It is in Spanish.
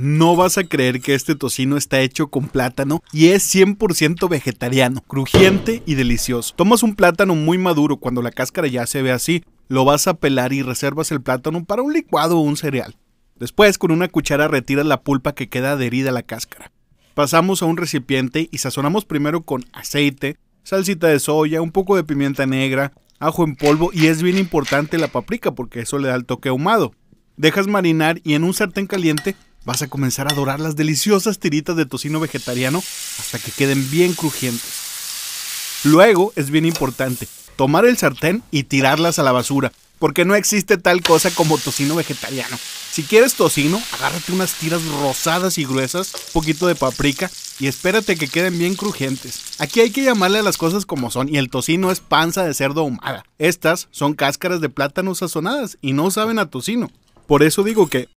No vas a creer que este tocino está hecho con plátano y es 100% vegetariano, crujiente y delicioso. Tomas un plátano muy maduro cuando la cáscara ya se ve así, lo vas a pelar y reservas el plátano para un licuado o un cereal. Después con una cuchara retiras la pulpa que queda adherida a la cáscara. Pasamos a un recipiente y sazonamos primero con aceite, salsita de soya, un poco de pimienta negra, ajo en polvo y es bien importante la paprika porque eso le da el toque ahumado. Dejas marinar y en un sartén caliente Vas a comenzar a dorar las deliciosas tiritas de tocino vegetariano hasta que queden bien crujientes. Luego, es bien importante, tomar el sartén y tirarlas a la basura, porque no existe tal cosa como tocino vegetariano. Si quieres tocino, agárrate unas tiras rosadas y gruesas, un poquito de paprika y espérate que queden bien crujientes. Aquí hay que llamarle a las cosas como son y el tocino es panza de cerdo ahumada. Estas son cáscaras de plátano sazonadas y no saben a tocino. Por eso digo que